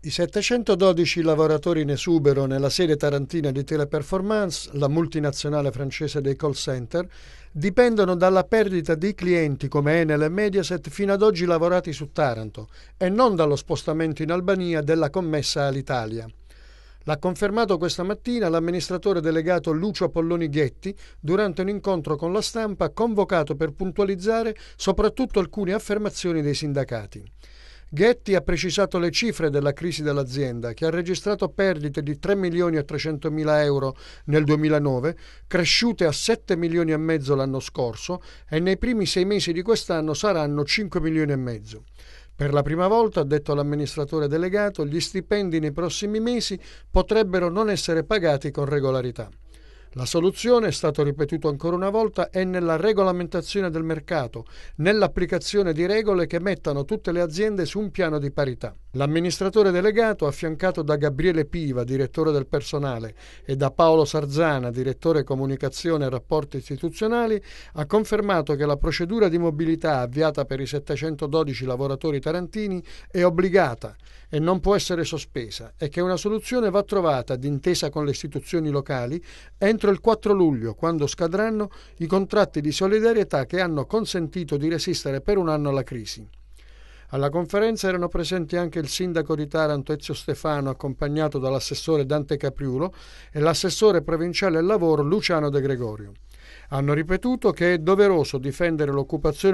I 712 lavoratori in esubero nella sede tarantina di Teleperformance, la multinazionale francese dei call center, dipendono dalla perdita di clienti come Enel e Mediaset fino ad oggi lavorati su Taranto e non dallo spostamento in Albania della commessa all'Italia. L'ha confermato questa mattina l'amministratore delegato Lucio Polloni Ghetti durante un incontro con la stampa convocato per puntualizzare soprattutto alcune affermazioni dei sindacati. Ghetti ha precisato le cifre della crisi dell'azienda, che ha registrato perdite di 3 milioni e 300 mila euro nel 2009, cresciute a 7 milioni e mezzo l'anno scorso e nei primi sei mesi di quest'anno saranno 5 milioni e mezzo. Per la prima volta, ha detto l'amministratore delegato, gli stipendi nei prossimi mesi potrebbero non essere pagati con regolarità. La soluzione, è stato ripetuto ancora una volta, è nella regolamentazione del mercato, nell'applicazione di regole che mettano tutte le aziende su un piano di parità. L'amministratore delegato, affiancato da Gabriele Piva, direttore del personale, e da Paolo Sarzana, direttore comunicazione e rapporti istituzionali, ha confermato che la procedura di mobilità avviata per i 712 lavoratori tarantini è obbligata e non può essere sospesa e che una soluzione va trovata d'intesa con le istituzioni locali entro il 4 luglio, quando scadranno i contratti di solidarietà che hanno consentito di resistere per un anno alla crisi. Alla conferenza erano presenti anche il sindaco di Taranto Ezio Stefano, accompagnato dall'assessore Dante Capriulo e l'assessore provinciale al lavoro Luciano De Gregorio. Hanno ripetuto che è doveroso difendere l'occupazione